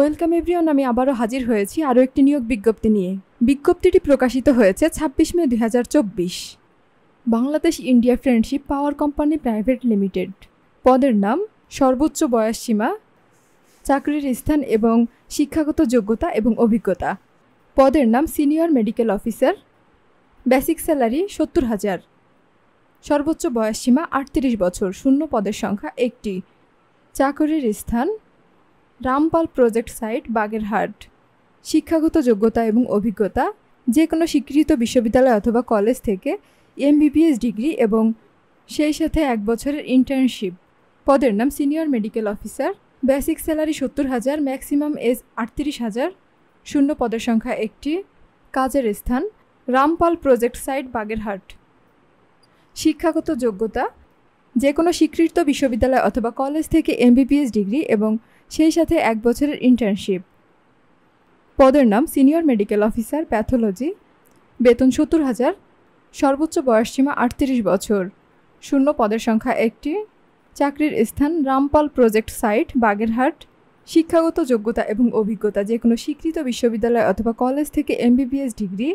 welcome everyone আমি আবারও হাজির হয়েছি আরও একটি নিয়োগ বিজ্ঞপ্তি নিয়ে বিজ্ঞপ্তিটি প্রকাশিত হয়েছে ছাব্বিশ মে দুই Bangladesh India friendship power company private limited পদের নাম সর্বোচ্চ বয়স সীমা চাকরির স্থান এবং শিক্ষাগত যোগ্যতা এবং অভিজ্ঞতা পদের নাম senior medical officer basic salary সত্তর হাজার সর্বোচ্চ বয়সসীমা আটত্রিশ বছর শূন্য পদের সংখ্যা একটি চাকরির স্থান রামপাল প্রজেক্ট সাইট বাগেরহাট শিক্ষাগত যোগ্যতা এবং অভিজ্ঞতা যে কোনো স্বীকৃত বিশ্ববিদ্যালয় অথবা কলেজ থেকে এমবিবিএস ডিগ্রি এবং সেই সাথে এক বছরের ইন্টার্নশিপ পদের নাম senior medical officer basic salary সত্তর হাজার ম্যাক্সিমাম এজ আটত্রিশ হাজার শূন্য পদের সংখ্যা একটি কাজের স্থান রামপাল প্রজেক্ট সাইট বাগেরহাট শিক্ষাগত যোগ্যতা যে কোনো স্বীকৃত বিশ্ববিদ্যালয় অথবা কলেজ থেকে এমবিবিএস ডিগ্রি এবং সেই সাথে এক বছরের ইন্টার্নশিপ পদের নাম সিনিয়র মেডিকেল অফিসার প্যাথোলজি বেতন সত্তর হাজার সর্বোচ্চ বয়সসীমা আটত্রিশ বছর শূন্য পদের সংখ্যা একটি চাকরির স্থান রামপাল প্রজেক্ট সাইট বাগেরহাট শিক্ষাগত যোগ্যতা এবং অভিজ্ঞতা যে কোনো স্বীকৃত বিশ্ববিদ্যালয় অথবা কলেজ থেকে এমবিবিএস ডিগ্রি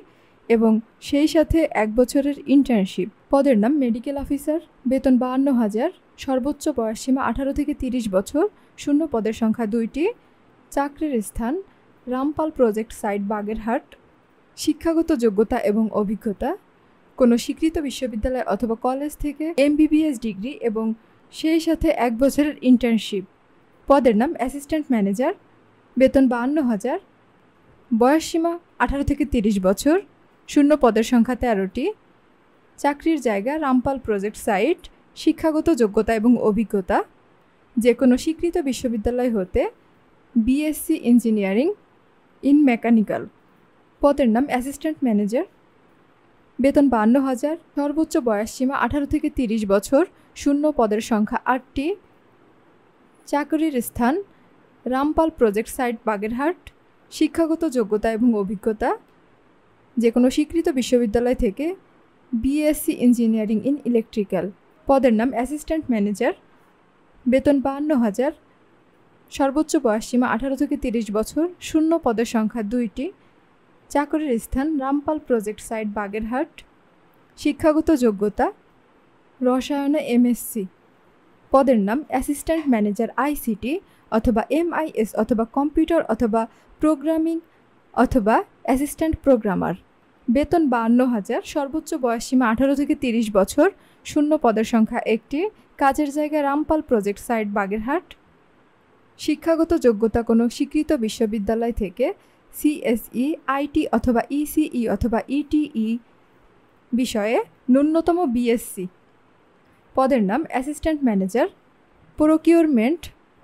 এবং সেই সাথে এক বছরের ইন্টার্নশিপ পদের নাম মেডিকেল অফিসার বেতন বাহান্ন হাজার সর্বোচ্চ সীমা আঠারো থেকে তিরিশ বছর শূন্য পদের সংখ্যা দুইটি চাকরির স্থান রামপাল প্রজেক্ট সাইট বাগেরহাট শিক্ষাগত যোগ্যতা এবং অভিজ্ঞতা কোনো স্বীকৃত বিশ্ববিদ্যালয় অথবা কলেজ থেকে এমবিবিএস ডিগ্রি এবং সেই সাথে এক বছরের ইন্টার্নশিপ পদের নাম অ্যাসিস্ট্যান্ট ম্যানেজার বেতন বাহান্ন হাজার বয়সসীমা আঠারো থেকে তিরিশ বছর শূন্য পদের সংখ্যা তেরোটি চাকরির জায়গা রামপাল প্রজেক্ট সাইট শিক্ষাগত যোগ্যতা এবং অভিজ্ঞতা যে কোনো স্বীকৃত বিশ্ববিদ্যালয় হতে বিএসসি ইঞ্জিনিয়ারিং ইন মেকানিক্যাল পদের নাম অ্যাসিস্ট্যান্ট ম্যানেজার বেতন বান্ন হাজার সর্বোচ্চ বয়স সীমা আঠারো থেকে তিরিশ বছর শূন্য পদের সংখ্যা আটটি চাকরির স্থান রামপাল প্রজেক্ট সাইট বাগেরহাট শিক্ষাগত যোগ্যতা এবং অভিজ্ঞতা যে কোনো স্বীকৃত বিশ্ববিদ্যালয় থেকে বিএসসি ইঞ্জিনিয়ারিং ইন ইলেকট্রিক্যাল পদের নাম অ্যাসিস্ট্যান্ট ম্যানেজার বেতন বাহান্ন হাজার সর্বোচ্চ বয়স সীমা আঠারো থেকে তিরিশ বছর শূন্য পদের সংখ্যা দুইটি চাকরির স্থান রামপাল প্রজেক্ট সাইট বাগেরহাট শিক্ষাগত যোগ্যতা রসায়নে এমএসসি পদের নাম অ্যাসিস্ট্যান্ট ম্যানেজার আইসিটি অথবা এমআইএস অথবা কম্পিউটার অথবা প্রোগ্রামিং অথবা অ্যাসিস্ট্যান্ট প্রোগ্রামার বেতন বাহান্ন হাজার সর্বোচ্চ বয়সসীমা আঠারো থেকে তিরিশ বছর শূন্য পদের সংখ্যা একটি কাজের জায়গা রামপাল প্রজেক্ট সাইট বাগেরহাট শিক্ষাগত যোগ্যতা কোনো স্বীকৃত বিশ্ববিদ্যালয় থেকে সিএসই আইটি অথবা ইসিই অথবা ইটিই বিষয়ে ন্যূনতম বিএসসি পদের নাম অ্যাসিস্ট্যান্ট ম্যানেজার প্রোকিউরমেন্ট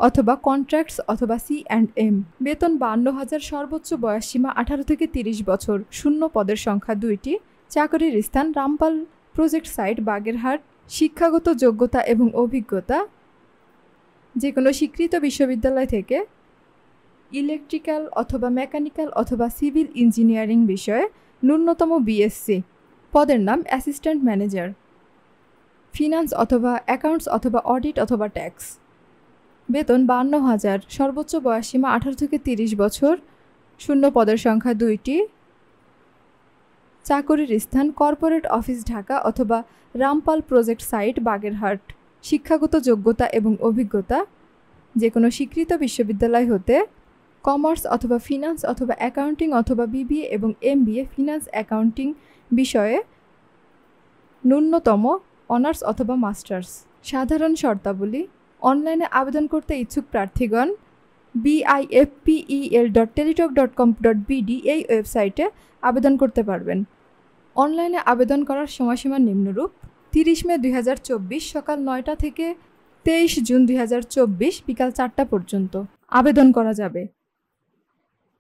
অথবা কন্ট্রাক্টস অথবা সি অ্যান্ড এম বেতন বান্ন হাজার সর্বোচ্চ বয়সসীমা আঠারো থেকে তিরিশ বছর শূন্য পদের সংখ্যা দুইটি চাকরির স্থান রামপাল প্রজেক্ট সাইট বাগেরহাট শিক্ষাগত যোগ্যতা এবং অভিজ্ঞতা যে কোনো স্বীকৃত বিশ্ববিদ্যালয় থেকে ইলেকট্রিক্যাল অথবা মেকানিক্যাল অথবা সিভিল ইঞ্জিনিয়ারিং বিষয়ে ন্যূনতম বিএসসি পদের নাম অ্যাসিস্ট্যান্ট ম্যানেজার ফিনান্স অথবা অ্যাকাউন্টস অথবা অডিট অথবা ট্যাক্স বেতন বান্ন হাজার সর্বোচ্চ বয়সসীমা আঠারো থেকে তিরিশ বছর শূন্য পদের সংখ্যা দুইটি চাকরির স্থান কর্পোরেট অফিস ঢাকা অথবা রামপাল প্রজেক্ট সাইট বাগেরহাট শিক্ষাগত যোগ্যতা এবং অভিজ্ঞতা যে কোনো স্বীকৃত বিশ্ববিদ্যালয় হতে কমার্স অথবা ফিনান্স অথবা অ্যাকাউন্টিং অথবা বিবিএ এবং এমবিএ ফিনান্স অ্যাকাউন্টিং বিষয়ে ন্যূনতম অনার্স অথবা মাস্টার্স সাধারণ শর্তাবলী অনলাইনে আবেদন করতে ইচ্ছুক প্রার্থীগণ BIFPEL dot Teletalk dot com dot BD এই ওয়েবসাইটে আবেদন করতে পারবেন অনলাইনে আবেদন করার সময়সীমা নিম্নরূপ তিরিশ মে দুই সকাল নয়টা থেকে তেইশ জুন দুই বিকাল চারটা পর্যন্ত আবেদন করা যাবে